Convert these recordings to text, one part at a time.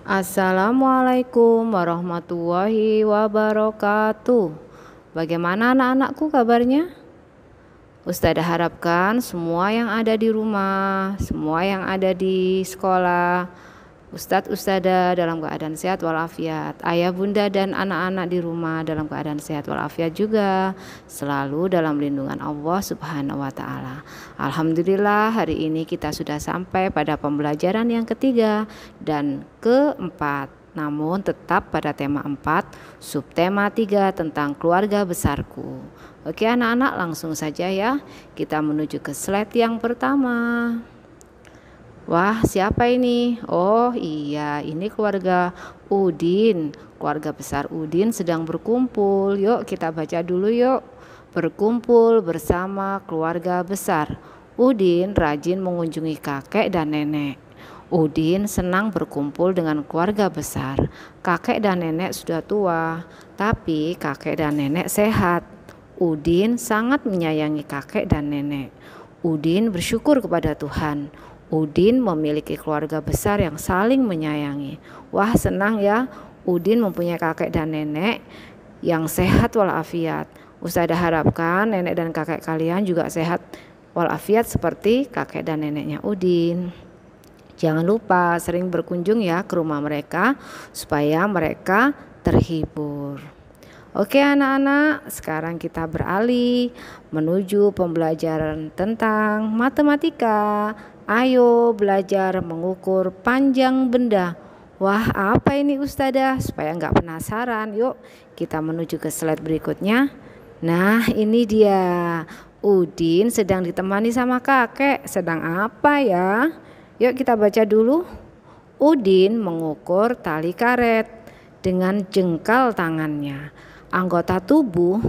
Assalamualaikum warahmatullahi wabarakatuh. Bagaimana anak-anakku kabarnya? Ustazah harapkan semua yang ada di rumah, semua yang ada di sekolah, Ustadz Ustada dalam keadaan sehat walafiat, ayah bunda dan anak-anak di rumah dalam keadaan sehat walafiat juga, selalu dalam lindungan Allah Subhanahu wa taala. Alhamdulillah hari ini kita sudah sampai pada pembelajaran yang ketiga dan keempat. Namun tetap pada tema empat subtema tiga tentang keluarga besarku. Oke anak-anak langsung saja ya, kita menuju ke slide yang pertama. Wah, siapa ini? Oh, iya, ini keluarga Udin. Keluarga besar Udin sedang berkumpul. Yuk, kita baca dulu yuk. Berkumpul bersama keluarga besar. Udin rajin mengunjungi kakek dan nenek. Udin senang berkumpul dengan keluarga besar. Kakek dan nenek sudah tua, tapi kakek dan nenek sehat. Udin sangat menyayangi kakek dan nenek. Udin bersyukur kepada Tuhan. Udin memiliki keluarga besar yang saling menyayangi. Wah, senang ya, Udin mempunyai kakek dan nenek yang sehat walafiat. Ustada harapkan nenek dan kakek kalian juga sehat walafiat seperti kakek dan neneknya Udin. Jangan lupa sering berkunjung ya ke rumah mereka supaya mereka terhibur. Oke anak-anak, sekarang kita beralih menuju pembelajaran tentang matematika. Ayo belajar mengukur panjang benda. Wah, apa ini ustadzah? Supaya nggak penasaran, yuk kita menuju ke slide berikutnya. Nah, ini dia. Udin sedang ditemani sama kakek. Sedang apa ya? Yuk kita baca dulu. Udin mengukur tali karet dengan jengkal tangannya. Anggota tubuh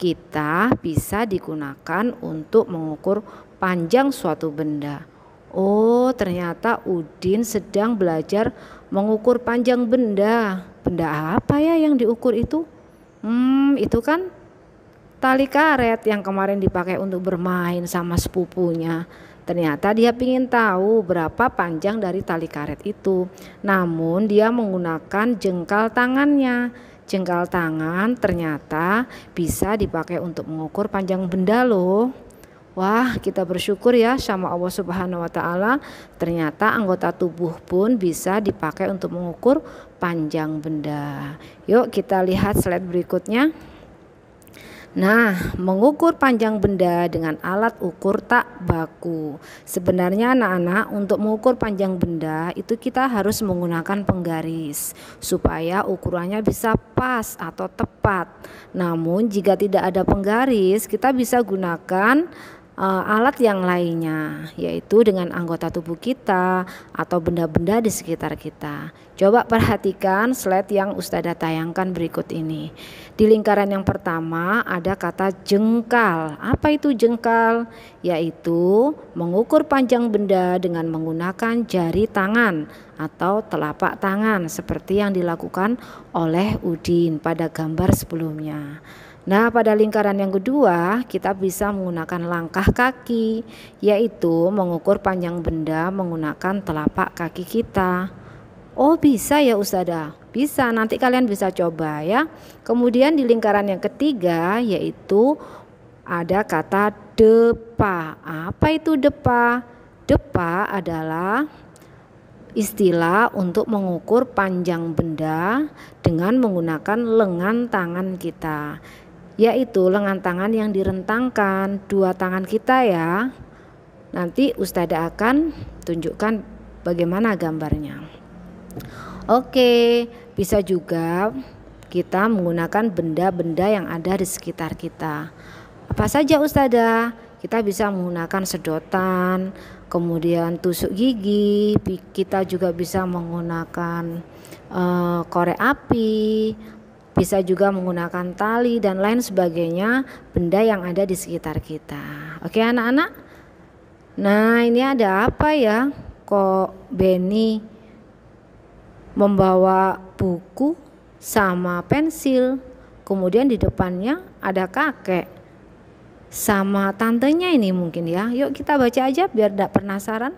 kita bisa digunakan untuk mengukur panjang suatu benda. Oh, ternyata Udin sedang belajar mengukur panjang benda. Benda apa ya yang diukur itu? Hmm, itu kan tali karet yang kemarin dipakai untuk bermain sama sepupunya. Ternyata dia ingin tahu berapa panjang dari tali karet itu. Namun dia menggunakan jengkal tangannya. Jengkal tangan ternyata bisa dipakai untuk mengukur panjang benda loh. Wah, kita bersyukur ya sama Allah Subhanahu wa taala, ternyata anggota tubuh pun bisa dipakai untuk mengukur panjang benda. Yuk kita lihat slide berikutnya. Nah, mengukur panjang benda dengan alat ukur tak baku. Sebenarnya anak-anak untuk mengukur panjang benda itu kita harus menggunakan penggaris supaya ukurannya bisa pas atau tepat. Namun jika tidak ada penggaris, kita bisa gunakan uh, alat yang lainnya, yaitu dengan anggota tubuh kita atau benda-benda di sekitar kita. Coba perhatikan slide yang Ustada tayangkan berikut ini. Di lingkaran yang pertama ada kata jengkal. Apa itu jengkal? Yaitu mengukur panjang benda dengan menggunakan jari tangan atau telapak tangan seperti yang dilakukan oleh Udin pada gambar sebelumnya. Nah, pada lingkaran yang kedua, kita bisa menggunakan langkah kaki, yaitu mengukur panjang benda menggunakan telapak kaki kita. Oh, bisa ya, ustadzah Bisa, nanti kalian bisa coba ya. Kemudian di lingkaran yang ketiga, yaitu ada kata depa. Apa itu depa? Depa adalah istilah untuk mengukur panjang benda dengan menggunakan lengan tangan kita yaitu lengan tangan yang direntangkan dua tangan kita ya. Nanti Ustada akan tunjukkan bagaimana gambarnya. Oke, bisa juga kita menggunakan benda-benda yang ada di sekitar kita. Apa saja Ustada? Kita bisa menggunakan sedotan, kemudian tusuk gigi, kita juga bisa menggunakan uh, korek api, bisa juga menggunakan tali dan lain sebagainya, benda yang ada di sekitar kita. Oke, anak-anak. Nah, ini ada apa ya? Kok Benny membawa buku sama pensil. Kemudian di depannya ada kakek sama tantenya ini mungkin ya. Yuk kita baca aja biar tidak penasaran.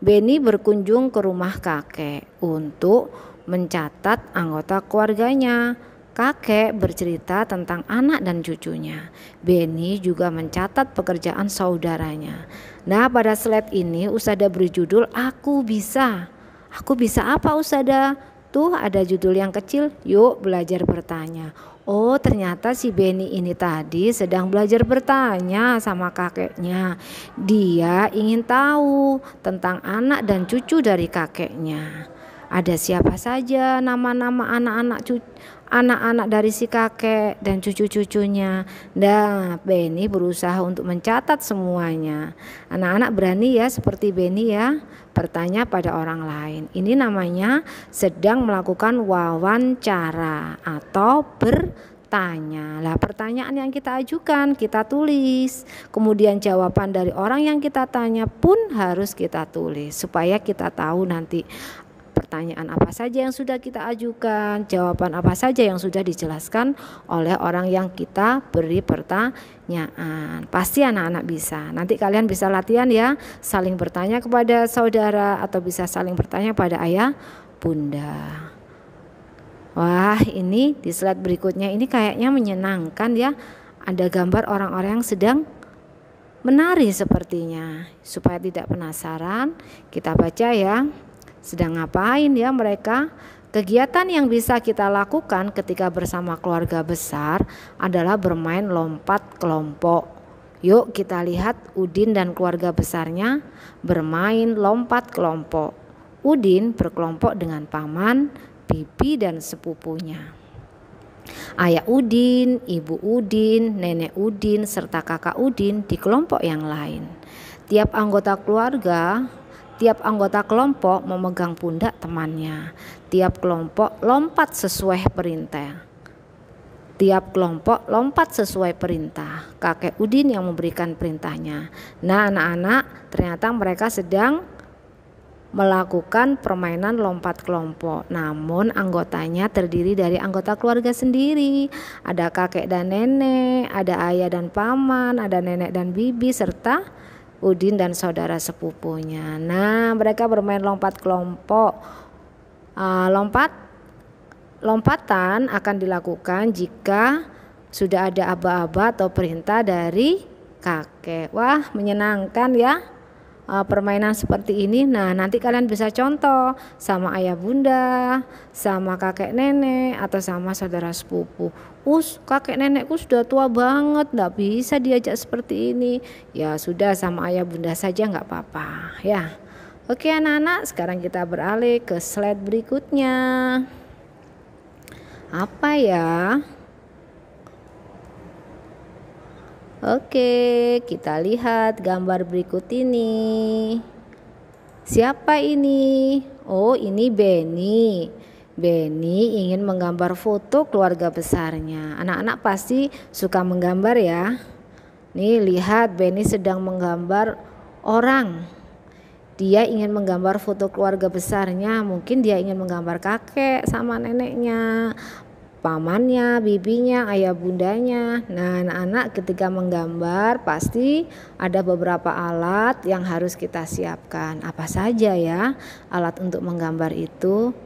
Benny berkunjung ke rumah kakek untuk mencatat anggota keluarganya. Kakek bercerita tentang anak dan cucunya. Benny juga mencatat pekerjaan saudaranya. Nah, pada slide ini Usada berjudul Aku Bisa. Aku bisa apa Usada? Tuh ada judul yang kecil, yuk belajar bertanya. Oh, ternyata si Benny ini tadi sedang belajar bertanya sama kakeknya. Dia ingin tahu tentang anak dan cucu dari kakeknya ada siapa saja nama-nama anak-anak cucu anak-anak dari si kakek dan cucu-cucunya. Nah, Beni berusaha untuk mencatat semuanya. Anak-anak berani ya seperti Beni ya, bertanya pada orang lain. Ini namanya sedang melakukan wawancara atau ber tanya. Lah pertanyaan yang kita ajukan kita tulis. Kemudian jawaban dari orang yang kita tanya pun harus kita tulis supaya kita tahu nanti pertanyaan apa saja yang sudah kita ajukan, jawaban apa saja yang sudah dijelaskan oleh orang yang kita beri pertanyaan. Pasti anak-anak bisa. Nanti kalian bisa latihan ya, saling bertanya kepada saudara atau bisa saling bertanya pada ayah, bunda. Wah, ini di slide berikutnya ini kayaknya menyenangkan ya. Ada gambar orang-orang yang sedang menari sepertinya. Supaya tidak penasaran, kita baca ya. Sedang ngapain ya mereka? Kegiatan yang bisa kita lakukan ketika bersama keluarga besar adalah bermain lompat kelompok. Yuk kita lihat Udin dan keluarga besarnya bermain lompat kelompok. Udin berkelompok dengan paman, bibi dan sepupunya. Ayah Udin, ibu Udin, nenek Udin serta kakak Udin di kelompok yang lain. Tiap anggota keluarga Tiap anggota kelompok memegang pundak temannya. Tiap kelompok lompat sesuai perintah. Tiap kelompok lompat sesuai perintah. Kakek Udin yang memberikan perintahnya. Nah, anak-anak, ternyata mereka sedang melakukan permainan lompat kelompok. Namun anggotanya terdiri dari anggota keluarga sendiri. Ada kakek dan nenek, ada ayah dan paman, ada nenek dan bibi serta Udin dan saudara sepupunya. Nah, mereka bermain lompat kelompok. Uh, lompat lompatan akan dilakukan jika sudah ada aba-aba atau perintah dari kakek. Wah, menyenangkan ya. Uh, permainan seperti ini. Nah, nanti kalian bisa contoh sama ayah bunda, sama kakek nenek atau sama saudara sepupu. Us, kakek nenekku sudah tua banget, nggak bisa diajak seperti ini. Ya sudah sama ayah bunda saja nggak apa-apa ya. Oke anak-anak, sekarang kita beralih ke slide berikutnya. Apa ya? Oke, kita lihat gambar berikut ini. Siapa ini? Oh, ini Benny. Benny ingin menggambar foto keluarga besarnya. Anak-anak pasti suka menggambar ya. Nih lihat Benny sedang menggambar orang. Dia ingin menggambar foto keluarga besarnya. Mungkin dia ingin menggambar kakek sama neneknya, pamannya, bibinya, ayah bundanya. Nah, anak-anak ketika menggambar pasti ada beberapa alat yang harus kita siapkan. Apa saja ya alat untuk menggambar itu?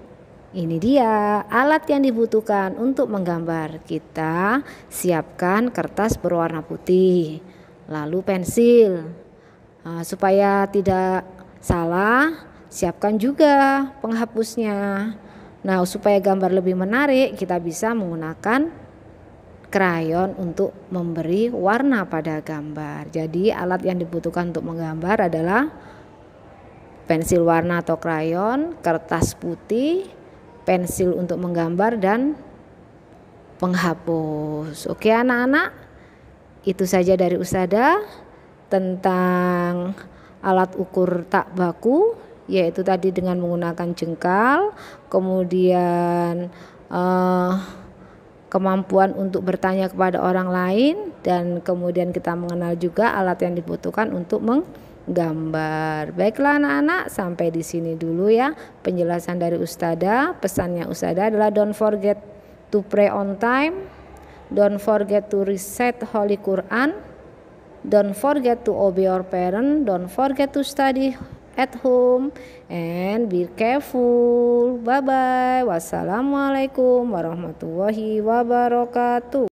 Ini dia alat yang dibutuhkan untuk menggambar. Kita siapkan kertas berwarna putih, lalu pensil. Nah, supaya tidak salah, siapkan juga penghapusnya. Nah, supaya gambar lebih menarik, kita bisa menggunakan krayon untuk memberi warna pada gambar. Jadi, alat yang dibutuhkan untuk menggambar adalah pensil warna atau krayon, kertas putih, pensil untuk menggambar dan penghapus. Oke anak-anak, itu saja dari Usada tentang alat ukur tak baku yaitu tadi dengan menggunakan jengkal, kemudian eh, kemampuan untuk bertanya kepada orang lain dan kemudian kita mengenal juga alat yang dibutuhkan untuk meng gambar. Baiklah anak-anak, sampai di sini dulu ya penjelasan dari Ustada. Pesannya Ustada adalah don't forget to pray on time, don't forget to recite Holy Quran, don't forget to obey your parent, don't forget to study at home and be careful. Bye bye. Wassalamualaikum warahmatullahi wabarakatuh.